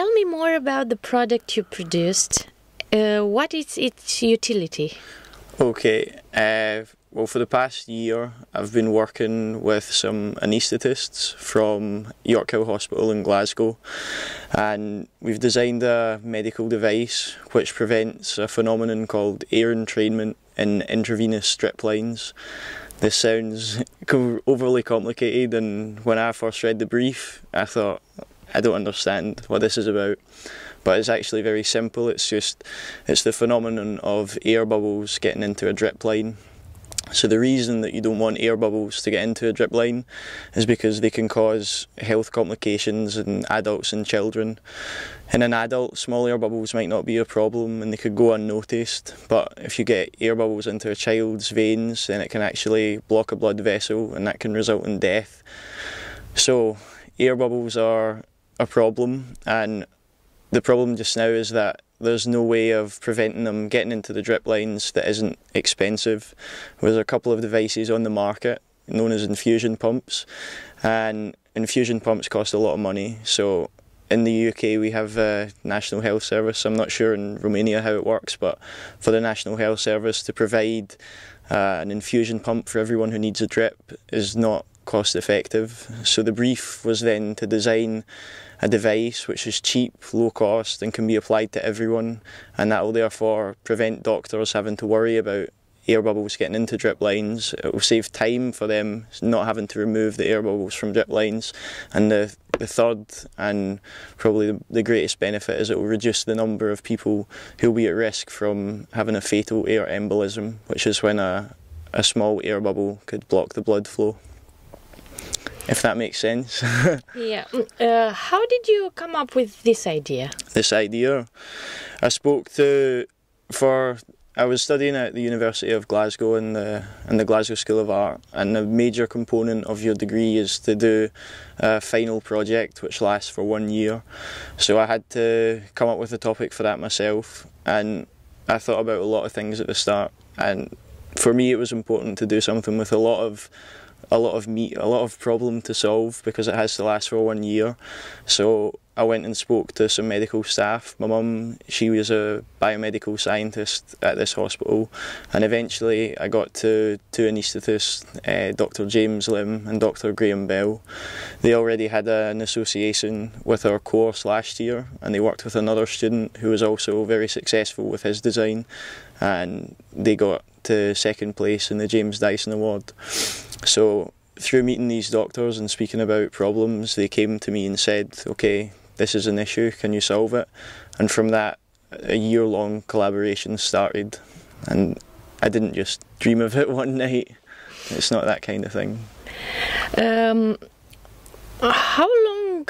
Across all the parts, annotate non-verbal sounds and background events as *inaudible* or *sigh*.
Tell me more about the product you produced. Uh, what is its utility? Okay, uh, well, for the past year, I've been working with some anaesthetists from York Hill Hospital in Glasgow, and we've designed a medical device which prevents a phenomenon called air entrainment in intravenous strip lines. This sounds *laughs* overly complicated, and when I first read the brief, I thought I don't understand what this is about. But it's actually very simple. It's just it's the phenomenon of air bubbles getting into a drip line. So the reason that you don't want air bubbles to get into a drip line is because they can cause health complications in adults and children. In an adult, small air bubbles might not be a problem and they could go unnoticed, but if you get air bubbles into a child's veins, then it can actually block a blood vessel and that can result in death. So air bubbles are a problem, and the problem just now is that there's no way of preventing them getting into the drip lines that isn't expensive. There's a couple of devices on the market known as infusion pumps, and infusion pumps cost a lot of money. So in the UK, we have a National Health Service. I'm not sure in Romania how it works, but for the National Health Service to provide uh, an infusion pump for everyone who needs a drip is not cost effective. So the brief was then to design a device which is cheap, low cost, and can be applied to everyone, and that will therefore prevent doctors having to worry about air bubbles getting into drip lines. It will save time for them not having to remove the air bubbles from drip lines. And the, the third and probably the, the greatest benefit is it will reduce the number of people who will be at risk from having a fatal air embolism, which is when a, a small air bubble could block the blood flow if that makes sense. *laughs* yeah. Mm, uh, how did you come up with this idea? This idea, I spoke to for. I was studying at the University of Glasgow in the in the Glasgow School of Art, and a major component of your degree is to do a final project which lasts for one year. So I had to come up with a topic for that myself, and I thought about a lot of things at the start, and for me it was important to do something with a lot of a lot of meat, a lot of problem to solve because it has to last for one year. So I went and spoke to some medical staff. My mum, she was a biomedical scientist at this hospital, and eventually I got to two anaesthetists, uh, eh, Dr. James Lim and Dr. Graham Bell. They already had a, an association with our course last year, and they worked with another student who was also very successful with his design, and they got to second place in the James Dyson Award. So through meeting these doctors and speaking about problems, they came to me and said, okay, this is an issue, can you solve it? And from that, a year long collaboration started. And I didn't just dream of it *laughs* one night, it's not that kind of thing. Um, how long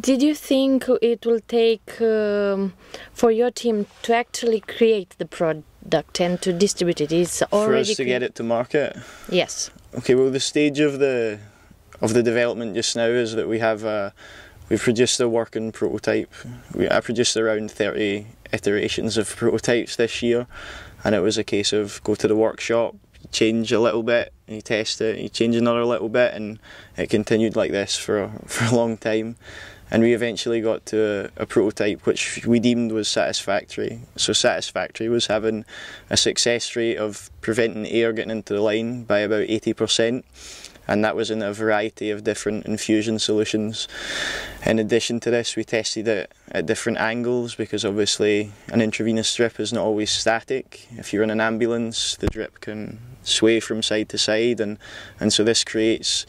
did you think it will take um, for your team to actually create the product and to distribute it? It's already for us to get it to market. Yes. Okay, well the stage of the of the development just now is that we have a we've produced a working prototype. We, I produced around 30 iterations of prototypes this year, and it was a case of go to the workshop, change a little bit, you test it, you change another little bit, and it continued like this for a, *laughs* for a long time and we eventually got to a, prototype which we deemed was satisfactory. So satisfactory was having a success rate of preventing air getting into the line by about 80%, and that was in a variety of different infusion solutions. In addition to this, we tested it at different angles because obviously an intravenous drip is not always static. If you're in an ambulance, the drip can sway from side to side, and, and so this creates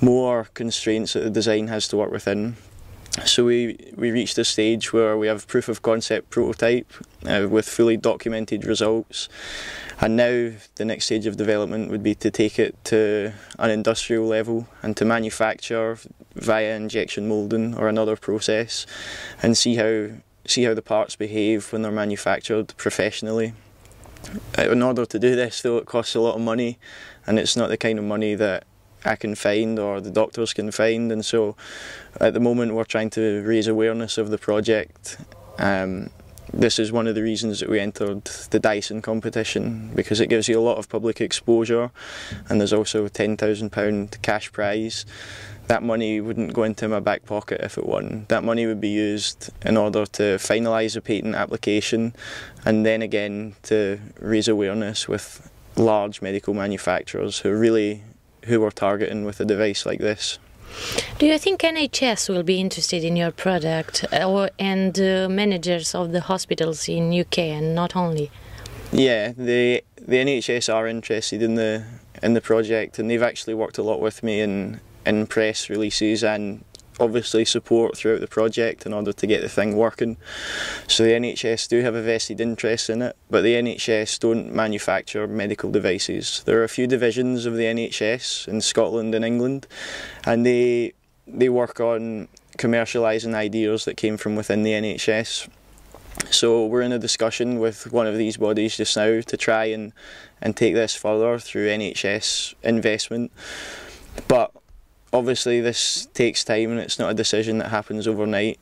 more constraints that the design has to work within so we, we reached a stage where we have proof of concept prototype uh, with fully documented results and now the next stage of development would be to take it to an industrial level and to manufacture via injection molding or another process and see how see how the parts behave when they're manufactured professionally uh, in order to do this though it costs a lot of money and it's not the kind of money that I can find or the doctors can find. And so at the moment, we're trying to raise awareness of the project. Um, this is one of the reasons that we entered the Dyson competition because it gives you a lot of public exposure and there's also a £10,000 cash prize. That money wouldn't go into my back pocket if it won. That money would be used in order to finalise a patent application and then again to raise awareness with large medical manufacturers who really who we're targeting with a device like this. Do you think NHS will be interested in your product uh, or, and uh, managers of the hospitals in UK and not only? Yeah, the the NHS are interested in the in the project and they've actually worked a lot with me in in press releases and obviously support throughout the project in order to get the thing working. So the NHS do have a vested interest in it, but the NHS don't manufacture medical devices. There are a few divisions of the NHS in Scotland and England, and they they work on commercialising ideas that came from within the NHS. So we're in a discussion with one of these bodies just now to try and, and take this further through NHS investment. But obviously this takes time and it's not a decision that happens overnight.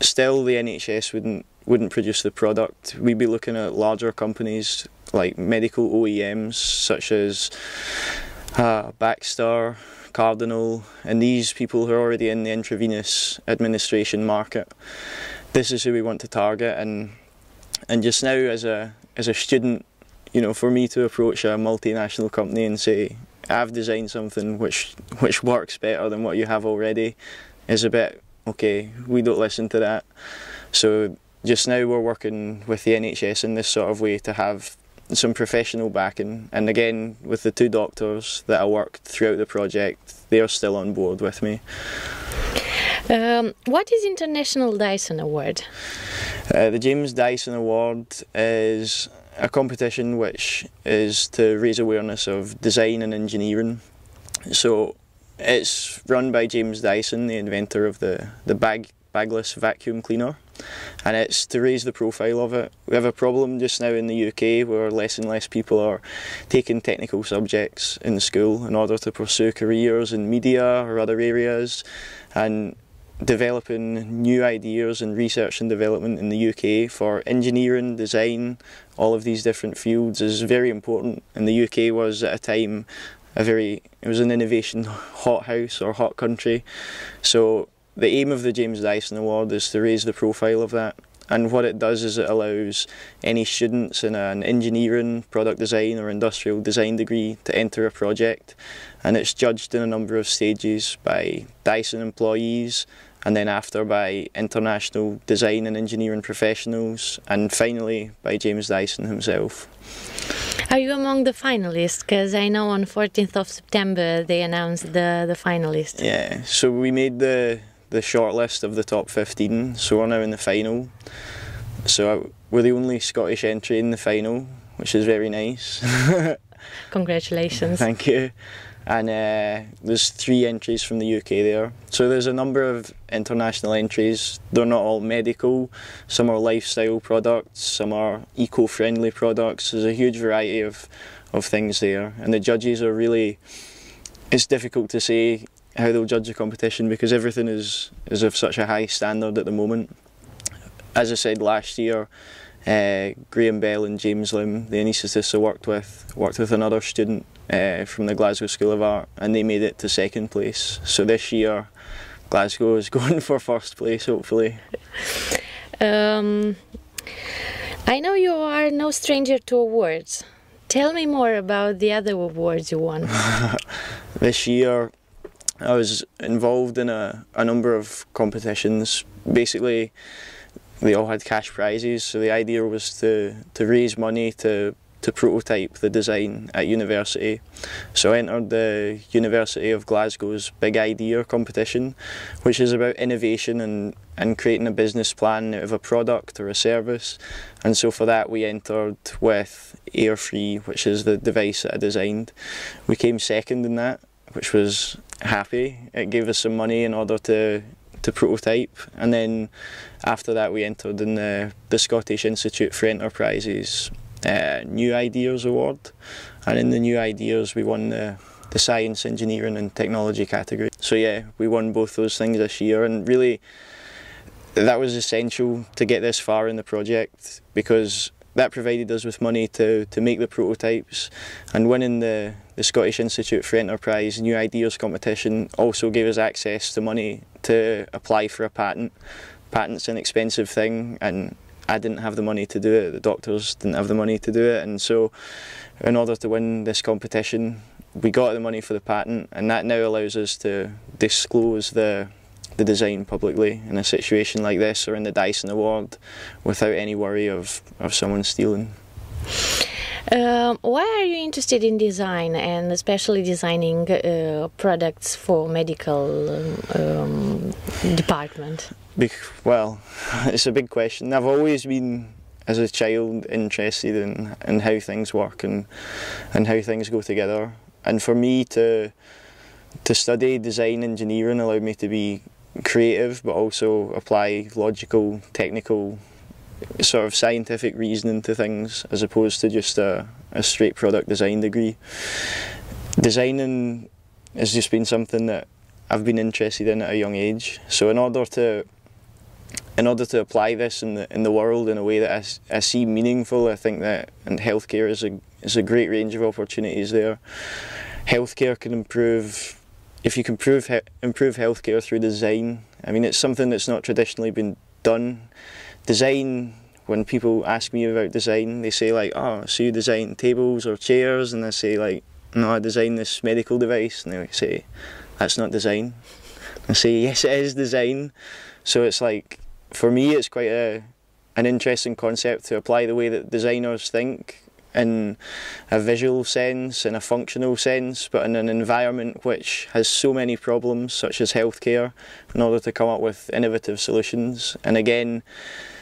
Still, the NHS wouldn't wouldn't produce the product. We'd be looking at larger companies like medical OEMs such as uh, Backstar, Cardinal, and these people who are already in the intravenous administration market. This is who we want to target, and and just now as a as a student, you know, for me to approach a multinational company and say I've designed something which which works better than what you have already is a bit okay. We don't listen to that, so just now we're working with the NHS in this sort of way to have some professional backing. And again, with the two doctors that I worked throughout the project, they are still on board with me. Um, what is International Dyson Award? Uh, the James Dyson Award is a competition which is to raise awareness of design and engineering. So it's run by James Dyson, the inventor of the, the bag bagless vacuum cleaner, and it's to raise the profile of it. We have a problem just now in the UK where less and less people are taking technical subjects in school in order to pursue careers in media or other areas, and developing new ideas and research and development in the UK for engineering, design, all of these different fields is very important. And the UK was at a time a very it was an innovation hothouse or hot country. So the aim of the James Dyson Award is to raise the profile of that. And what it does is it allows any students in an engineering, product design, or industrial design degree to enter a project. And it's judged in a number of stages by Dyson employees, and then after by international design and engineering professionals, and finally by James Dyson himself. Are you among the finalists? Because I know on 14th of September they announced the, the finalists. Yeah, so we made the, the shortlist of the top 15, so we're now in the final. So uh, we're the only Scottish entry in the final, which is very nice. *laughs* Congratulations. Thank you and uh, there's three entries from the UK there. So there's a number of international entries. They're not all medical. Some are lifestyle products. Some are eco-friendly products. There's a huge variety of of things there, and the judges are really. It's difficult to say how they'll judge a competition because everything is is of such a high standard at the moment. As I said last year, uh, Graham Bell and James Lim, the anaesthetists I worked with, worked with another student uh, from the Glasgow School of Art and they made it to second place. So this year, Glasgow is *laughs* going for first place, hopefully. Um, I know you are no stranger to awards. Tell me more about the other awards you won. *laughs* this year, I was involved in a, a number of competitions. Basically, they all had cash prizes, so the idea was to, to raise money to to prototype the design at university. So I entered the University of Glasgow's Big Idea competition, which is about innovation and, and creating a business plan out of a product or a service. And so for that we entered with Airfree, which is the device that I designed. We came second in that, which was happy. It gave us some money in order to to prototype and then after that we entered in the, the Scottish Institute for Enterprises uh, New Ideas Award, and in the New Ideas we won the the science, engineering, and technology category. So yeah, we won both those things this year, and really that was essential to get this far in the project because that provided us with money to, to make the prototypes and winning the, the Scottish Institute for Enterprise New Ideas competition also gave us access to money to apply for a patent. Patent's an expensive thing and I didn't have the money to do it, the doctors didn't have the money to do it, and so in order to win this competition, we got the money for the patent, and that now allows us to disclose the the design publicly in a situation like this or in the Dyson Award without any worry of, of someone stealing. Um, why are you interested in design and especially designing uh, products for medical um, um department? well, *laughs* it's a big question. I've always been, as a child, interested in, in how things work and, and how things go together. And for me to to study design engineering allowed me to be creative, but also apply logical, technical, sort of scientific reasoning to things, as opposed to just a, a straight product design degree. Designing has just been something that I've been interested in at a young age. So in order to in order to apply this in the in the world in a way that I, I see meaningful, I think that and healthcare is a is a great range of opportunities there. Healthcare can improve if you can improve improve healthcare through design. I mean, it's something that's not traditionally been done. Design. When people ask me about design, they say like, "Oh, so you design tables or chairs?" And I say like, "No, I design this medical device." And they say, "That's not design." I say, "Yes, it is design." So it's like for me, it's quite a an interesting concept to apply the way that designers think in a visual sense, in a functional sense, but in an environment which has so many problems, such as healthcare, in order to come up with innovative solutions. And again,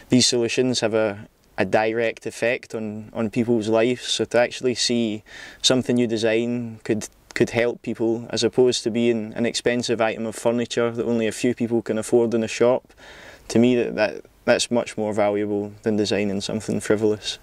these solutions have a, a direct effect on, on people's lives. So to actually see something you design could could help people as opposed to being an expensive item of furniture that only a few people can afford in a shop to me that, that that's much more valuable than designing something frivolous.